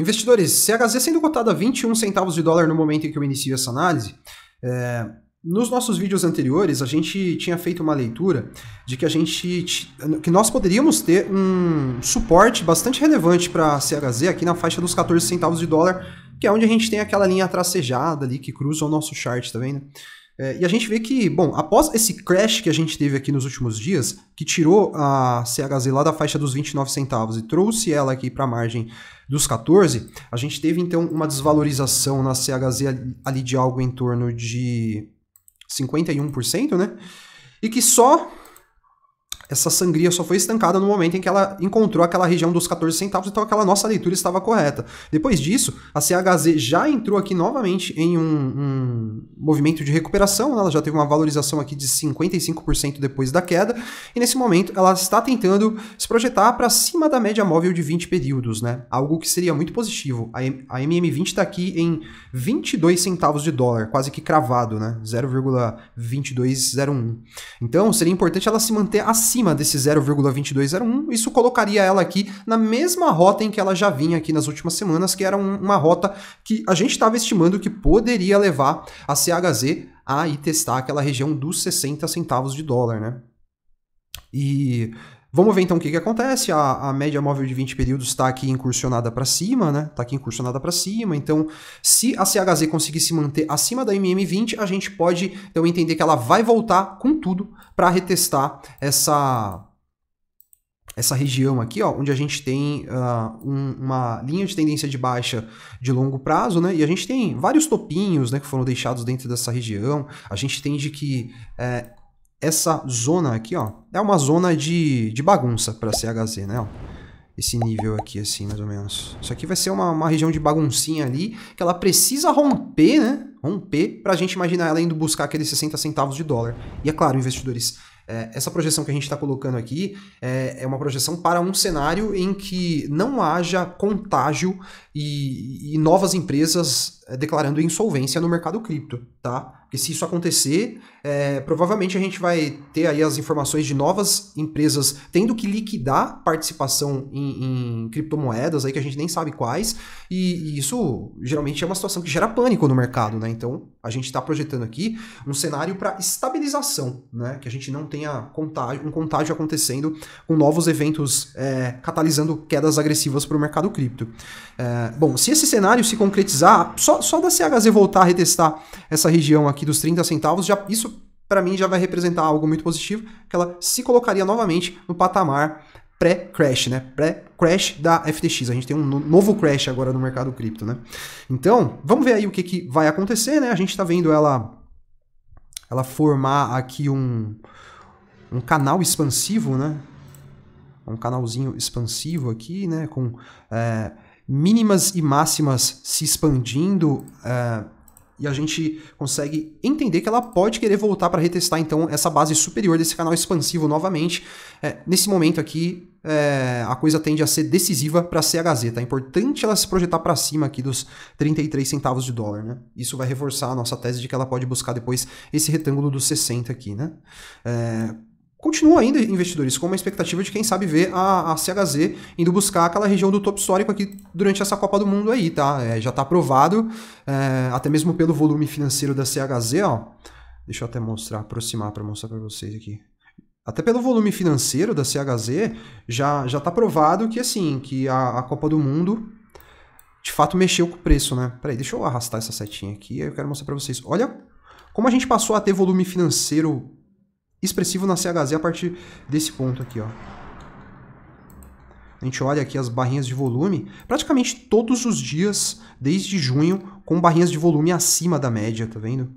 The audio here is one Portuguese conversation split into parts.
Investidores, CHZ sendo cotada a 21 centavos de dólar no momento em que eu inicio essa análise, é, nos nossos vídeos anteriores, a gente tinha feito uma leitura de que a gente que nós poderíamos ter um suporte bastante relevante para a CHZ aqui na faixa dos 14 centavos de dólar, que é onde a gente tem aquela linha tracejada ali que cruza o nosso chart, tá vendo? É, e a gente vê que, bom, após esse crash que a gente teve aqui nos últimos dias, que tirou a CHZ lá da faixa dos 29 centavos e trouxe ela aqui para a margem dos 14, a gente teve então uma desvalorização na CHZ ali de algo em torno de 51%, né? E que só essa sangria só foi estancada no momento em que ela encontrou aquela região dos 14 centavos, então aquela nossa leitura estava correta. Depois disso, a CHZ já entrou aqui novamente em um, um movimento de recuperação, né? ela já teve uma valorização aqui de 55% depois da queda, e nesse momento ela está tentando se projetar para cima da média móvel de 20 períodos, né? Algo que seria muito positivo. A, a MM20 está aqui em 22 centavos de dólar, quase que cravado, né? 0,2201. Então, seria importante ela se manter acima desse 0,2201. Isso colocaria ela aqui na mesma rota em que ela já vinha aqui nas últimas semanas, que era um, uma rota que a gente estava estimando que poderia levar a CHZ a ir testar aquela região dos 60 centavos de dólar, né? E Vamos ver então o que, que acontece. A, a média móvel de 20 períodos está aqui incursionada para cima, né? Está aqui incursionada para cima. Então, se a CHZ conseguir se manter acima da MM20, a gente pode então entender que ela vai voltar com tudo para retestar essa essa região aqui, ó, onde a gente tem uh, um, uma linha de tendência de baixa de longo prazo, né? E a gente tem vários topinhos, né, que foram deixados dentro dessa região. A gente entende que é, essa zona aqui, ó, é uma zona de, de bagunça pra CHZ, né, ó. Esse nível aqui, assim, mais ou menos. Isso aqui vai ser uma, uma região de baguncinha ali, que ela precisa romper, né, romper, pra gente imaginar ela indo buscar aqueles 60 centavos de dólar. E é claro, investidores, é, essa projeção que a gente está colocando aqui é, é, uma projeção para um cenário em que não haja contágio e, e novas empresas é, declarando insolvência no mercado cripto tá? Porque se isso acontecer, é, provavelmente a gente vai ter aí as informações de novas empresas tendo que liquidar participação em, em criptomoedas aí que a gente nem sabe quais, e, e, isso geralmente é uma situação que gera pânico no mercado, né? Então a gente está projetando aqui um cenário para estabilização, né? Que a gente não tenha contágio, um contágio acontecendo com novos eventos é, catalisando quedas agressivas para o mercado cripto. É, bom, se esse cenário se concretizar, só, só da CHZ voltar a retestar essa região aqui dos 30 centavos, já isso para mim já vai representar algo muito positivo, que ela se colocaria novamente no patamar pré-crash, né? Pré-crash da FTX. A gente tem um novo crash agora no mercado cripto, né? Então, vamos ver aí o que, que vai acontecer, né? A gente está vendo ela ela formar aqui um um canal expansivo, né? Um canalzinho expansivo aqui, né? Com é, mínimas e máximas se expandindo. É, e a gente consegue entender que ela pode querer voltar para retestar então essa base superior desse canal expansivo novamente. É, nesse momento aqui, é, a coisa tende a ser decisiva para a CHZ. Tá? É importante ela se projetar para cima aqui dos 33 centavos de dólar. Né? Isso vai reforçar a nossa tese de que ela pode buscar depois esse retângulo dos 60 aqui. Né? É, Continua ainda investidores com uma expectativa de quem sabe ver a, a, CHZ indo buscar aquela região do topo histórico aqui durante essa Copa do Mundo aí, tá? É, já está aprovado, é, até mesmo pelo volume financeiro da CHZ, ó. Deixa eu até mostrar, aproximar para mostrar para vocês aqui. Até pelo volume financeiro da CHZ, já já tá provado que assim, que a, a Copa do Mundo de fato mexeu com o preço, né? Peraí, deixa eu arrastar essa setinha aqui, eu quero mostrar para vocês. Olha como a gente passou a ter volume financeiro expressivo na CHZ a partir desse ponto aqui, ó. A gente olha aqui as barrinhas de volume, praticamente todos os dias desde junho com barrinhas de volume acima da média, tá vendo?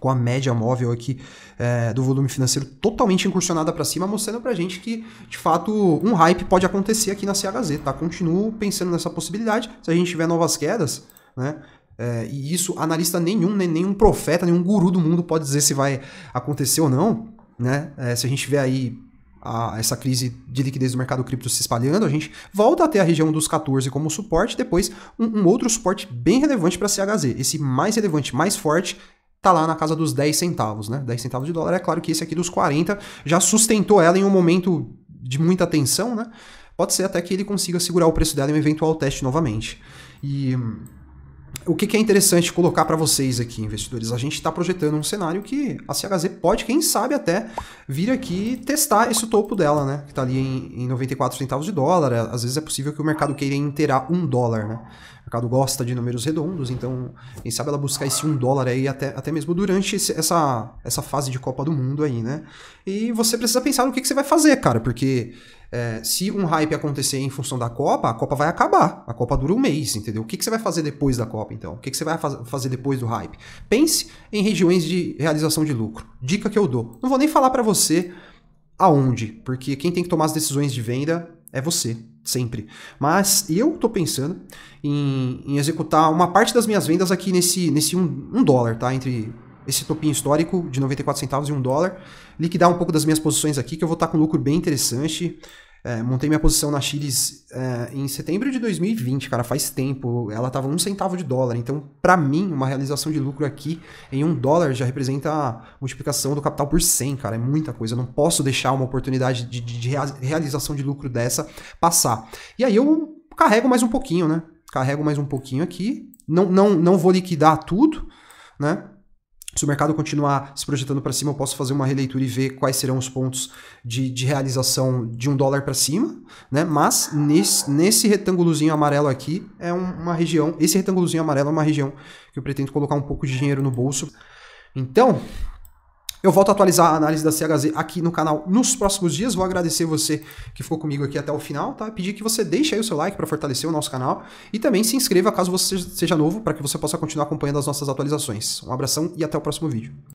Com a média móvel aqui é, do volume financeiro totalmente incursionada para cima, mostrando pra gente que, de fato, um hype pode acontecer aqui na CHZ, tá? Continuo pensando nessa possibilidade. Se a gente tiver novas quedas, né? É, e isso, analista nenhum, né, nenhum profeta, nenhum guru do mundo pode dizer se vai acontecer ou não. Né? É, se a gente vê aí a, essa crise de liquidez do mercado cripto se espalhando, a gente volta até a região dos 14 como suporte, depois um, um outro suporte bem relevante para a CHZ. Esse mais relevante, mais forte, tá lá na casa dos 10 centavos, né? 10 centavos de dólar. É claro que esse aqui dos 40 já sustentou ela em um momento de muita tensão, né? Pode ser até que ele consiga segurar o preço dela em um eventual teste novamente. E o que, que, é interessante colocar para vocês aqui, investidores? A gente está projetando um cenário que a CHZ pode, quem sabe até, vir aqui testar esse topo dela, né? Que está ali em, em 94 centavos de dólar. Às vezes é possível que o mercado queira inteirar um dólar, né? mercado gosta de números redondos, então quem sabe ela buscar esse um dólar aí até, até mesmo durante esse, essa, essa fase de Copa do Mundo aí, né? E você precisa pensar no que, que você vai fazer, cara, porque é, se um hype acontecer em função da Copa, a Copa vai acabar. A Copa dura um mês, entendeu? O que, que você vai fazer depois da Copa, então? O que, que você vai faz, fazer depois do hype? Pense em regiões de realização de lucro. Dica que eu dou. Não vou nem falar para você aonde, porque quem tem que tomar as decisões de venda é você sempre. Mas eu estou pensando em, em, executar uma parte das minhas vendas aqui nesse, nesse um, um dólar, tá? Entre esse topinho histórico de 94 centavos e 1 dólar, liquidar um pouco das minhas posições aqui, que eu vou estar tá com um lucro bem interessante. É, montei minha posição na Chiles é, em setembro de 2020, cara, faz tempo. Ela tava um centavo de dólar. Então, para mim, uma realização de lucro aqui em um dólar já representa a multiplicação do capital por 100, cara. É muita coisa. Eu não posso deixar uma oportunidade de, de, de realização de lucro dessa passar. E aí eu carrego mais um pouquinho, né? Carrego mais um pouquinho aqui. Não, não, não vou liquidar tudo, né? se o mercado continuar se projetando para cima, eu posso fazer uma releitura e ver quais serão os pontos de, de realização de um dólar para cima, né? Mas nesse, nesse retângulozinho amarelo aqui é uma região, esse retângulozinho amarelo é uma região que eu pretendo colocar um pouco de dinheiro no bolso. Então, eu volto a atualizar a análise da CHZ aqui no canal nos próximos dias. Vou agradecer você que ficou comigo aqui até o final, tá? Pedir que você deixe aí o seu like para fortalecer o nosso canal e também se inscreva caso você seja novo para que você possa continuar acompanhando as nossas atualizações. Um abração e até o próximo vídeo.